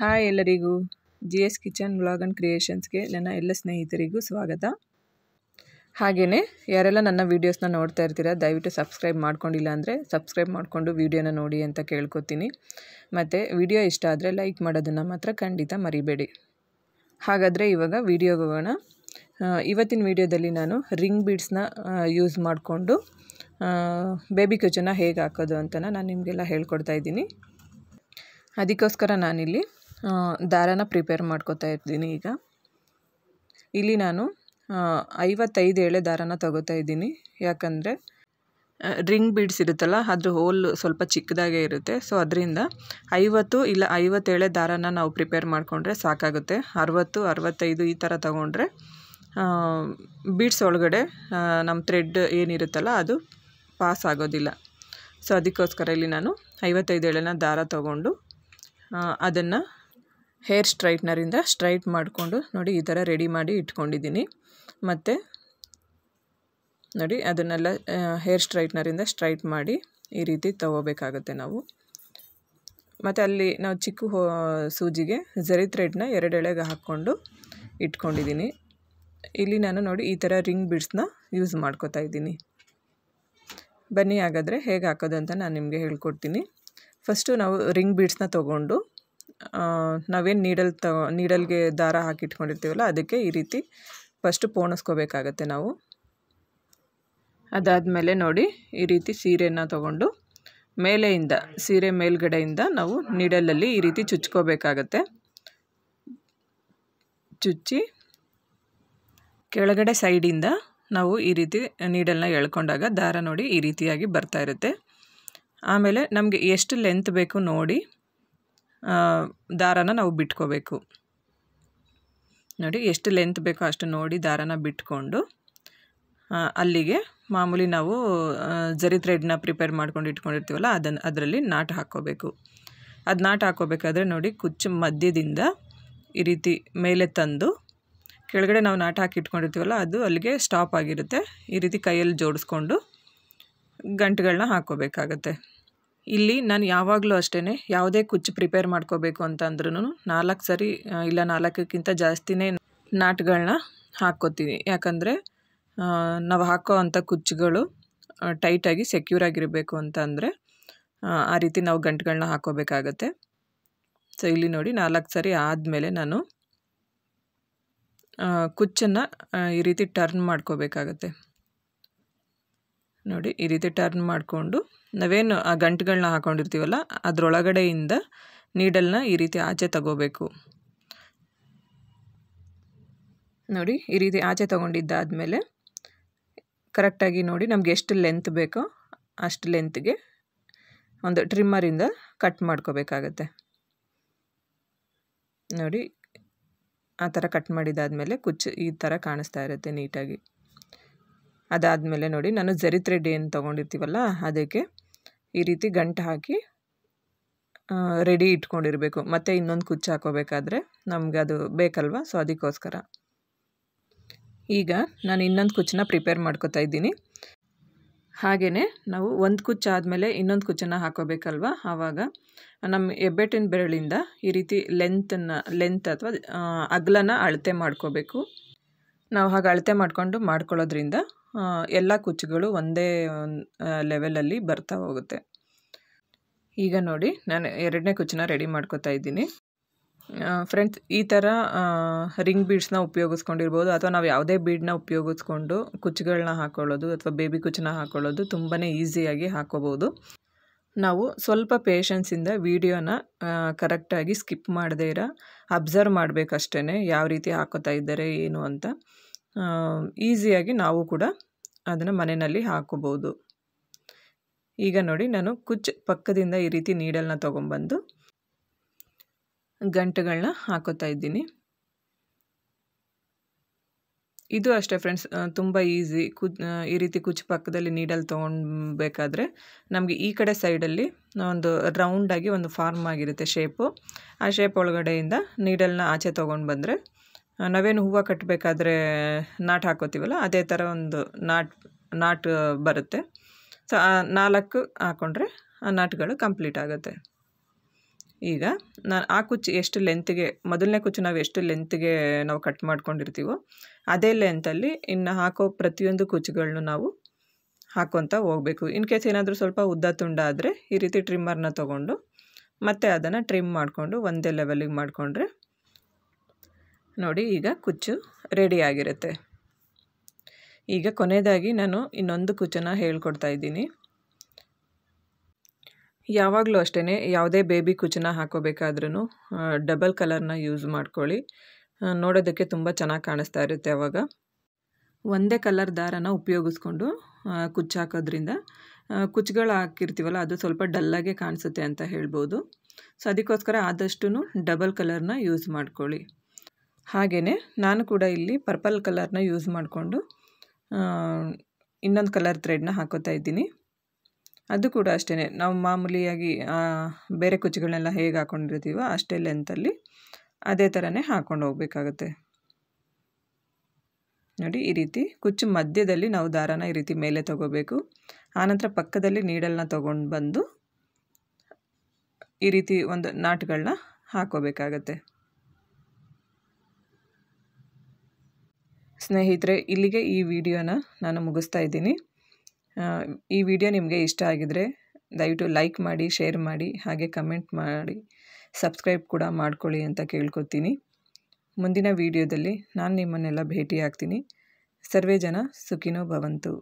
hi ಎಲ್ಲರಿಗೂ G S kitchen vlog and ಕ್ರಿಯೇಷನ್ಸ್ಗೆ ನನ್ನ ಎಲ್ಲ ಸ್ನೇಹಿತರಿಗೂ ಸ್ವಾಗತ ಹಾಗೆಯೇ ಯಾರೆಲ್ಲ ನನ್ನ ವೀಡಿಯೋಸ್ನ ನೋಡ್ತಾ ಇರ್ತೀರ ದಯವಿಟ್ಟು ಸಬ್ಸ್ಕ್ರೈಬ್ ಮಾಡ್ಕೊಂಡಿಲ್ಲ ಅಂದರೆ ಸಬ್ಸ್ಕ್ರೈಬ್ ಮಾಡಿಕೊಂಡು ವೀಡಿಯೋನ ನೋಡಿ ಅಂತ ಕೇಳ್ಕೊತೀನಿ ಮತ್ತು ವಿಡಿಯೋ ಇಷ್ಟ ಆದರೆ ಲೈಕ್ ಮಾಡೋದನ್ನು ಮಾತ್ರ ಖಂಡಿತ ಮರಿಬೇಡಿ ಹಾಗಾದರೆ ಇವಾಗ ವೀಡಿಯೋಗೆ ಹೋಗೋಣ ಇವತ್ತಿನ ವಿಡಿಯೋದಲ್ಲಿ ನಾನು ರಿಂಗ್ ಬೀಡ್ಸ್ನ ಯೂಸ್ ಮಾಡಿಕೊಂಡು ಬೇಬಿ ಕಿಚನ್ನ ಹೇಗೆ ಹಾಕೋದು ಅಂತ ನಾನು ನಿಮಗೆಲ್ಲ ಹೇಳ್ಕೊಡ್ತಾ ಇದ್ದೀನಿ ಅದಕ್ಕೋಸ್ಕರ ನಾನಿಲ್ಲಿ ದಾರನ ಪ್ರಿಪೇರ್ ಮಾಡ್ಕೋತಾ ಇದ್ದೀನಿ ಈಗ ಇಲ್ಲಿ ನಾನು ಐವತ್ತೈದು ಎಳೆ ದಾರಾನ ತಗೋತಾ ಇದ್ದೀನಿ ಯಾಕಂದರೆ ರಿಂಗ್ ಬೀಡ್ಸ್ ಇರುತ್ತಲ್ಲ ಅದ್ರ ಹೋಲ್ ಸ್ವಲ್ಪ ಚಿಕ್ಕದಾಗೆ ಇರುತ್ತೆ ಸೊ ಅದರಿಂದ ಐವತ್ತು ಇಲ್ಲ ಐವತ್ತೇಳೆ ದಾರಾನ ನಾವು ಪ್ರಿಪೇರ್ ಮಾಡಿಕೊಂಡ್ರೆ ಸಾಕಾಗುತ್ತೆ ಅರವತ್ತು ಅರವತ್ತೈದು ಈ ಥರ ತಗೊಂಡ್ರೆ ಬೀಡ್ಸ್ ಒಳಗಡೆ ನಮ್ಮ ಥ್ರೆಡ್ ಏನಿರುತ್ತಲ್ಲ ಅದು ಪಾಸ್ ಆಗೋದಿಲ್ಲ ಸೊ ಅದಕ್ಕೋಸ್ಕರ ಇಲ್ಲಿ ನಾನು ಐವತ್ತೈದು ಎಳೆನ ದಾರ ತಗೊಂಡು ಅದನ್ನು ಹೇರ್ ಸ್ಟ್ರೈಟ್ನರಿಂದ ಸ್ಟ್ರೈಟ್ ಮಾಡಿಕೊಂಡು ನೋಡಿ ಈ ಥರ ರೆಡಿ ಮಾಡಿ ಇಟ್ಕೊಂಡಿದ್ದೀನಿ ಮತ್ತು ನೋಡಿ ಅದನ್ನೆಲ್ಲ ಹೇರ್ ಸ್ಟ್ರೈಟ್ನರಿಂದ ಸ್ಟ್ರೈಟ್ ಮಾಡಿ ಈ ರೀತಿ ತಗೋಬೇಕಾಗುತ್ತೆ ನಾವು ಮತ್ತು ಅಲ್ಲಿ ನಾವು ಚಿಕ್ಕ ಹೋ ಸೂಜಿಗೆ ಜರಿ ಥ್ರೆಡ್ನ ಎರಡೆಳೆಗೆ ಹಾಕ್ಕೊಂಡು ಇಟ್ಕೊಂಡಿದ್ದೀನಿ ಇಲ್ಲಿ ನಾನು ನೋಡಿ ಈ ಥರ ರಿಂಗ್ ಬಿಡ್ಸ್ನ ಯೂಸ್ ಮಾಡ್ಕೋತಾ ಇದ್ದೀನಿ ಬನ್ನಿ ಹಾಗಾದರೆ ಹೇಗೆ ಹಾಕೋದು ಅಂತ ನಾನು ನಿಮಗೆ ಹೇಳ್ಕೊಡ್ತೀನಿ ಫಸ್ಟು ನಾವು ರಿಂಗ್ ಬೀಡ್ಸ್ನ ತೊಗೊಂಡು ನಾವೇನು ನೀಡಲ್ ತಗೋ ನೀಡಲ್ಗೆ ದಾರ ಹಾಕಿಟ್ಕೊಂಡಿರ್ತೀವಲ್ಲ ಅದಕ್ಕೆ ಈ ರೀತಿ ಫಸ್ಟು ಪೋಣಿಸ್ಕೋಬೇಕಾಗತ್ತೆ ನಾವು ಅದಾದಮೇಲೆ ನೋಡಿ ಈ ರೀತಿ ಸೀರೆಯನ್ನು ತಗೊಂಡು ಮೇಲೆಯಿಂದ ಸೀರೆ ಮೇಲ್ಗಡೆಯಿಂದ ನಾವು ನೀಡಲಲ್ಲಿ ಈ ರೀತಿ ಚುಚ್ಕೋಬೇಕಾಗತ್ತೆ ಚುಚ್ಚಿ ಕೆಳಗಡೆ ಸೈಡಿಂದ ನಾವು ಈ ರೀತಿ ನೀಡಲ್ನ ಎಳ್ಕೊಂಡಾಗ ದಾರ ನೋಡಿ ಈ ರೀತಿಯಾಗಿ ಬರ್ತಾ ಇರುತ್ತೆ ಆಮೇಲೆ ನಮಗೆ ಎಷ್ಟು ಲೆಂತ್ ಬೇಕು ನೋಡಿ ದಾರನ ನಾವು ಬಿಟ್ಕೋಬೇಕು ನೋಡಿ ಎಷ್ಟು ಲೆಂತ್ ಬೇಕೋ ಅಷ್ಟು ನೋಡಿ ದಾರಾನ ಬಿಟ್ಕೊಂಡು ಅಲ್ಲಿಗೆ ಮಾಮೂಲಿ ನಾವು ಜರಿ ಥ್ರೆಡ್ನ ಪ್ರಿಪೇರ್ ಮಾಡ್ಕೊಂಡು ಇಟ್ಕೊಂಡಿರ್ತೀವಲ್ಲ ಅದನ್ನು ಅದರಲ್ಲಿ ನಾಟ್ ಹಾಕ್ಕೋಬೇಕು ಅದು ನಾಟ್ ಹಾಕ್ಕೋಬೇಕಾದ್ರೆ ನೋಡಿ ಕುಚ್ಚು ಮಧ್ಯದಿಂದ ಈ ರೀತಿ ಮೇಲೆ ತಂದು ಕೆಳಗಡೆ ನಾವು ನಾಟ ಹಾಕಿ ಇಟ್ಕೊಂಡಿರ್ತೀವಲ್ಲ ಅದು ಅಲ್ಲಿಗೆ ಸ್ಟಾಪ್ ಆಗಿರುತ್ತೆ ಈ ರೀತಿ ಕೈಯಲ್ಲಿ ಜೋಡಿಸ್ಕೊಂಡು ಗಂಟುಗಳನ್ನ ಹಾಕ್ಕೋಬೇಕಾಗತ್ತೆ ಇಲ್ಲಿ ನಾನು ಯಾವಾಗಲೂ ಅಷ್ಟೇ ಯಾವುದೇ ಕುಚ್ಚು ಪ್ರಿಪೇರ್ ಮಾಡ್ಕೋಬೇಕು ಅಂತಂದ್ರೂ ನಾಲ್ಕು ಸರಿ ಇಲ್ಲ ನಾಲ್ಕಕ್ಕಿಂತ ಜಾಸ್ತಿನೇ ನಾಟ್ಗಳನ್ನ ಹಾಕ್ಕೋತೀನಿ ಯಾಕಂದರೆ ನಾವು ಹಾಕೋ ಅಂಥ ಕುಚ್ಚುಗಳು ಟೈಟಾಗಿ ಸೆಕ್ಯೂರ್ ಆಗಿರಬೇಕು ಅಂತ ಆ ರೀತಿ ನಾವು ಗಂಟುಗಳನ್ನ ಹಾಕೋಬೇಕಾಗತ್ತೆ ಸೊ ಇಲ್ಲಿ ನೋಡಿ ನಾಲ್ಕು ಸರಿ ಆದಮೇಲೆ ನಾನು ಕುಚ್ಚನ್ನು ಈ ರೀತಿ ಟರ್ನ್ ಮಾಡ್ಕೋಬೇಕಾಗತ್ತೆ ನೋಡಿ ಈ ರೀತಿ ಟರ್ನ್ ಮಾಡಿಕೊಂಡು ನಾವೇನು ಆ ಗಂಟುಗಳನ್ನ ಹಾಕ್ಕೊಂಡಿರ್ತೀವಲ್ಲ ಅದರೊಳಗಡೆಯಿಂದ ನೀಡಲ್ನ ಈ ರೀತಿ ಆಚೆ ತಗೋಬೇಕು ನೋಡಿ ಈ ರೀತಿ ಆಚೆ ತೊಗೊಂಡಿದ್ದಾದಮೇಲೆ ಕರೆಕ್ಟಾಗಿ ನೋಡಿ ನಮ್ಗೆ ಎಷ್ಟು ಲೆಂತ್ ಬೇಕೋ ಅಷ್ಟು ಲೆಂತ್ಗೆ ಒಂದು ಟ್ರಿಮ್ಮರಿಂದ ಕಟ್ ಮಾಡ್ಕೋಬೇಕಾಗತ್ತೆ ನೋಡಿ ಆ ಥರ ಕಟ್ ಮಾಡಿದಾದಮೇಲೆ ಕುಚ್ಚು ಈ ಥರ ಕಾಣಿಸ್ತಾ ಇರುತ್ತೆ ನೀಟಾಗಿ ಅದಾದಮೇಲೆ ನೋಡಿ ನಾನು ಜರಿ ಥ್ರೆಡ್ ಏನು ತೊಗೊಂಡಿರ್ತೀವಲ್ಲ ಅದಕ್ಕೆ ಈ ರೀತಿ ಗಂಟು ಹಾಕಿ ರೆಡಿ ಇಟ್ಕೊಂಡಿರಬೇಕು ಮತ್ತು ಇನ್ನೊಂದು ಕುಚ್ಚು ಹಾಕೋಬೇಕಾದ್ರೆ ನಮ್ಗೆ ಅದು ಬೇಕಲ್ವ ಸೊ ಅದಕ್ಕೋಸ್ಕರ ಈಗ ನಾನು ಇನ್ನೊಂದು ಕುಚ್ಚನ್ನ ಪ್ರಿಪೇರ್ ಮಾಡ್ಕೋತಾ ಇದ್ದೀನಿ ಹಾಗೇ ನಾವು ಒಂದು ಕುಚ್ಚು ಆದಮೇಲೆ ಇನ್ನೊಂದು ಕುಚ್ಚನ್ನು ಹಾಕೋಬೇಕಲ್ವಾ ಆವಾಗ ನಮ್ಮ ಹೆಬ್ಬೆಟ್ಟಿನ ಬೆರಳಿಂದ ಈ ರೀತಿ ಲೆಂತನ್ನು ಲೆಂತ್ ಅಥವಾ ಅಗಲನ ಅಳತೆ ಮಾಡ್ಕೋಬೇಕು ನಾವು ಹಾಗೆ ಅಳತೆ ಮಾಡಿಕೊಂಡು ಮಾಡ್ಕೊಳ್ಳೋದ್ರಿಂದ ಎಲ್ಲ ಕುಚ್ಚುಗಳು ಒಂದೇ ಲೆವೆಲಲ್ಲಿ ಬರ್ತಾ ಹೋಗುತ್ತೆ ಈಗ ನೋಡಿ ನಾನು ಎರಡನೇ ಕುಚ್ಚನ್ನ ರೆಡಿ ಮಾಡ್ಕೋತಾ ಇದ್ದೀನಿ ಫ್ರೆಂಡ್ಸ್ ಈ ಥರ ರಿಂಗ್ ಬೀಡ್ಸ್ನ ಉಪಯೋಗಿಸ್ಕೊಂಡಿರ್ಬೋದು ಅಥವಾ ನಾವು ಯಾವುದೇ ಬೀಡ್ನ ಉಪಯೋಗಿಸ್ಕೊಂಡು ಕುಚ್ಚುಗಳನ್ನ ಹಾಕೊಳ್ಳೋದು ಅಥವಾ ಬೇಬಿ ಕುಚ್ಚನ್ನ ಹಾಕೊಳ್ಳೋದು ತುಂಬಾ ಈಸಿಯಾಗಿ ಹಾಕೋಬೋದು ನಾವು ಸ್ವಲ್ಪ ಪೇಷನ್ಸಿಂದ ವೀಡಿಯೋನ ಕರೆಕ್ಟಾಗಿ ಸ್ಕಿಪ್ ಮಾಡದೇ ಇರೋ ಅಬ್ಸರ್ವ್ ಮಾಡಬೇಕಷ್ಟೇ ಯಾವ ರೀತಿ ಹಾಕೋತಾ ಇದ್ದಾರೆ ಏನು ಅಂತ ಈಸಿಯಾಗಿ ನಾವು ಕೂಡ ಅದನ್ನು ಮನೆಯಲ್ಲಿ ಹಾಕೋಬೋದು ಈಗ ನೋಡಿ ನಾನು ಕುಚ್ ಪಕ್ಕದಿಂದ ಈ ರೀತಿ ನೀಡಲ್ನ ತೊಗೊಂಬಂದು ಗಂಟುಗಳನ್ನ ಹಾಕೋತಾ ಇದ್ದೀನಿ ಇದು ಅಷ್ಟೇ ಫ್ರೆಂಡ್ಸ್ ತುಂಬ ಈಸಿ ಕು ಈ ರೀತಿ ಕುಚ್ಚು ಪಕ್ಕದಲ್ಲಿ ನೀಡಲ್ ತೊಗೊಳ್ಬೇಕಾದ್ರೆ ನಮಗೆ ಈ ಕಡೆ ಸೈಡಲ್ಲಿ ಒಂದು ರೌಂಡಾಗಿ ಒಂದು ಫಾರ್ಮ್ ಆಗಿರುತ್ತೆ ಶೇಪು ಆ ಶೇಪ್ ಒಳಗಡೆಯಿಂದ ನೀಡಲ್ನ ಆಚೆ ತೊಗೊಂಡು ಬಂದರೆ ನಾವೇನು ಹೂವು ಕಟ್ಟಬೇಕಾದ್ರೆ ನಾಟ್ ಹಾಕೋತೀವಲ್ಲ ಅದೇ ಥರ ಒಂದು ನಾಟ್ ನಾಟ್ ಬರುತ್ತೆ ಸೊ ನಾಲ್ಕು ಹಾಕ್ಕೊಂಡ್ರೆ ಆ ನಾಟ್ಗಳು ಕಂಪ್ಲೀಟ್ ಆಗುತ್ತೆ ಈಗ ನಾನು ಆ ಕುಚ್ಚು ಎಷ್ಟು ಲೆಂತ್ಗೆ ಮೊದಲನೇ ಕುಚ್ಚು ನಾವು ಎಷ್ಟು ಲೆಂತ್ಗೆ ನಾವು ಕಟ್ ಮಾಡ್ಕೊಂಡಿರ್ತೀವೋ ಅದೇ ಲೆಂತಲ್ಲಿ ಇನ್ನು ಹಾಕೋ ಪ್ರತಿಯೊಂದು ಕುಚ್ಚುಗಳನ್ನು ನಾವು ಹಾಕ್ಕೊತ ಹೋಗಬೇಕು ಇನ್ ಕೇಸ್ ಏನಾದರೂ ಸ್ವಲ್ಪ ಉದ್ದ ತುಂಡ ಆದರೆ ಈ ರೀತಿ ಟ್ರಿಮ್ಮರ್ನ ತೊಗೊಂಡು ಮತ್ತೆ ಅದನ್ನು ಟ್ರಿಮ್ ಮಾಡಿಕೊಂಡು ಒಂದೇ ಲೆವೆಲಿಗೆ ಮಾಡಿಕೊಂಡ್ರೆ ನೋಡಿ ಈಗ ಕುಚ್ಚು ರೆಡಿಯಾಗಿರುತ್ತೆ ಈಗ ಕೊನೆಯದಾಗಿ ನಾನು ಇನ್ನೊಂದು ಕುಚ್ಚನ್ನು ಹೇಳ್ಕೊಡ್ತಾ ಇದ್ದೀನಿ ಯಾವಾಗಲೂ ಅಷ್ಟೇ ಯಾವುದೇ ಬೇಬಿ ಕುಚನ ಹಾಕೋಬೇಕಾದ್ರೂ ಡಬಲ್ ಕಲರ್ನ ಯೂಸ್ ಮಾಡ್ಕೊಳ್ಳಿ ನೋಡೋದಕ್ಕೆ ತುಂಬ ಚೆನ್ನಾಗಿ ಕಾಣಿಸ್ತಾ ಇರುತ್ತೆ ಅವಾಗ ಒಂದೇ ಕಲರ್ ದಾರನ ಉಪಯೋಗಿಸ್ಕೊಂಡು ಹಾಕೋದ್ರಿಂದ ಕುಚ್ಚುಗಳು ಹಾಕಿರ್ತೀವಲ್ಲ ಅದು ಸ್ವಲ್ಪ ಡಲ್ಲಾಗೆ ಕಾಣಿಸುತ್ತೆ ಅಂತ ಹೇಳ್ಬೋದು ಸೊ ಅದಕ್ಕೋಸ್ಕರ ಆದಷ್ಟು ಡಬಲ್ ಕಲರ್ನ ಯೂಸ್ ಮಾಡ್ಕೊಳ್ಳಿ ಹಾಗೆಯೇ ನಾನು ಕೂಡ ಇಲ್ಲಿ ಪರ್ಪಲ್ ಕಲರ್ನ ಯೂಸ್ ಮಾಡಿಕೊಂಡು ಇನ್ನೊಂದು ಕಲರ್ ಥ್ರೆಡ್ನ ಹಾಕೋತಾ ಇದ್ದೀನಿ ಅದು ಕೂಡ ಅಷ್ಟೇ ನಾವು ಮಾಮೂಲಿಯಾಗಿ ಬೇರೆ ಕುಚ್ಚುಗಳನ್ನೆಲ್ಲ ಹೇಗೆ ಹಾಕ್ಕೊಂಡಿರ್ತೀವೋ ಅಷ್ಟೇ ಲೆಂತಲ್ಲಿ ಅದೇ ಥರನೇ ಹಾಕ್ಕೊಂಡು ಹೋಗಬೇಕಾಗುತ್ತೆ ನೋಡಿ ಈ ರೀತಿ ಕುಚ್ಚು ಮಧ್ಯದಲ್ಲಿ ನಾವು ದಾರನ ಈ ರೀತಿ ಮೇಲೆ ತಗೋಬೇಕು ಆನಂತರ ಪಕ್ಕದಲ್ಲಿ ನೀಡಲ್ನ ತೊಗೊಂಡು ಬಂದು ಈ ರೀತಿ ಒಂದು ನಾಟ್ಗಳನ್ನ ಹಾಕೋಬೇಕಾಗತ್ತೆ ಸ್ನೇಹಿತರೆ ಇಲ್ಲಿಗೆ ಈ ವಿಡಿಯೋನ ನಾನು ಮುಗಿಸ್ತಾ ಇದ್ದೀನಿ ಈ ವಿಡಿಯೋ ನಿಮಗೆ ಇಷ್ಟ ಆಗಿದರೆ ದಯವಿಟ್ಟು ಲೈಕ್ ಮಾಡಿ ಶೇರ್ ಮಾಡಿ ಹಾಗೆ ಕಮೆಂಟ್ ಮಾಡಿ ಸಬ್ಸ್ಕ್ರೈಬ್ ಕೂಡ ಮಾಡ್ಕೊಳ್ಳಿ ಅಂತ ಕೇಳ್ಕೊತೀನಿ ಮುಂದಿನ ವಿಡಿಯೋದಲ್ಲಿ ನಾನು ನಿಮ್ಮನ್ನೆಲ್ಲ ಭೇಟಿಯಾಗ್ತೀನಿ ಸರ್ವೇ ಜನ ಸುಖಿನೋ ಭವಂತು